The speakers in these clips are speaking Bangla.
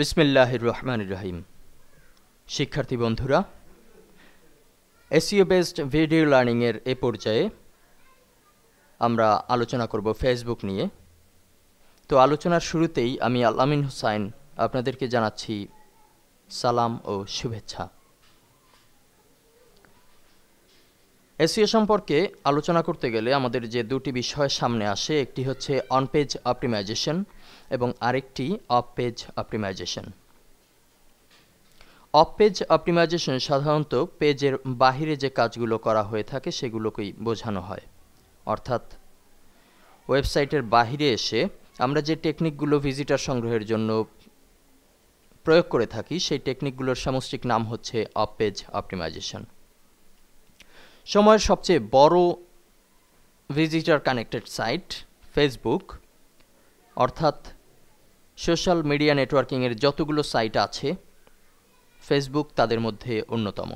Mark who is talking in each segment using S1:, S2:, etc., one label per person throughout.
S1: বিসমিল্লাহির রহমান রহিম শিক্ষার্থী বন্ধুরা এসিও বেসড ভিডিও লার্নিংয়ের এ পর্যায়ে আমরা আলোচনা করব ফেসবুক নিয়ে তো আলোচনার শুরুতেই আমি আলামিন হুসাইন আপনাদেরকে জানাচ্ছি সালাম ও শুভেচ্ছা এসিও সম্পর্কে আলোচনা করতে গেলে আমাদের যে দুটি বিষয় সামনে আসে একটি হচ্ছে অন পেজ অপটিমাইজেশন এবং আরেকটি off page optimization off page optimization সাধারণত পেজের বাহিরে যে কাজগুলো করা হয়ে থাকে সেগুলোকেই বোঝানো হয় অর্থাৎ ওয়েবসাইটের বাহিরে এসে আমরা যে টেকনিকগুলো ভিজিটার সংগ্রহের জন্য প্রয়োগ করে থাকি সেই টেকনিকগুলোর সামষ্টিক নাম হচ্ছে অফ পেজ অপটিমাইজেশন সময়ের সবচেয়ে বড় ভিজিটার কানেক্টেড সাইট ফেসবুক অর্থাৎ সোশ্যাল মিডিয়া নেটওয়ার্কিংয়ের যতগুলো সাইট আছে ফেসবুক তাদের মধ্যে অন্যতম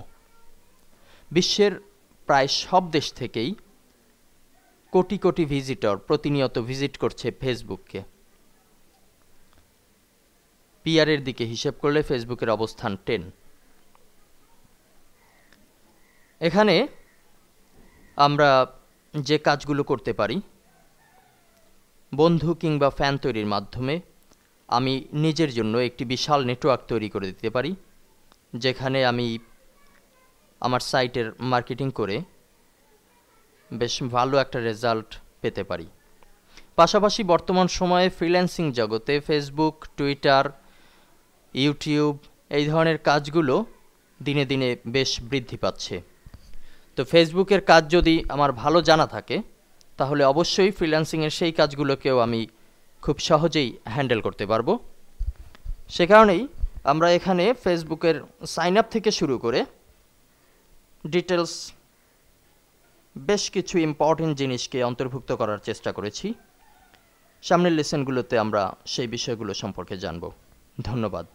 S1: বিশ্বের প্রায় সব দেশ থেকেই কোটি কোটি ভিজিটর প্রতিনিয়ত ভিজিট করছে ফেসবুককে পিআরের দিকে হিসেব করলে ফেসবুকের অবস্থান টেন এখানে আমরা যে কাজগুলো করতে পারি বন্ধু কিংবা ফ্যান তৈরির মাধ্যমে আমি নিজের জন্য একটি বিশাল নেটওয়ার্ক তৈরি করে দিতে পারি যেখানে আমি আমার সাইটের মার্কেটিং করে বেশ ভালো একটা রেজাল্ট পেতে পারি পাশাপাশি বর্তমান সময়ে ফ্রিল্যান্সিং জগতে ফেসবুক টুইটার ইউটিউব এই ধরনের কাজগুলো দিনে দিনে বেশ বৃদ্ধি পাচ্ছে তো ফেসবুকের কাজ যদি আমার ভালো জানা থাকে তাহলে অবশ্যই ফ্রিল্যান্সিংয়ের সেই কাজগুলোকেও আমি খুব সহজেই হ্যান্ডেল করতে পারবো সে কারণেই আমরা এখানে ফেসবুকের সাইন আপ থেকে শুরু করে ডিটেলস বেশ কিছু ইম্পর্টেন্ট জিনিসকে অন্তর্ভুক্ত করার চেষ্টা করেছি সামনের লেসেনগুলোতে আমরা সেই বিষয়গুলো সম্পর্কে জানব ধন্যবাদ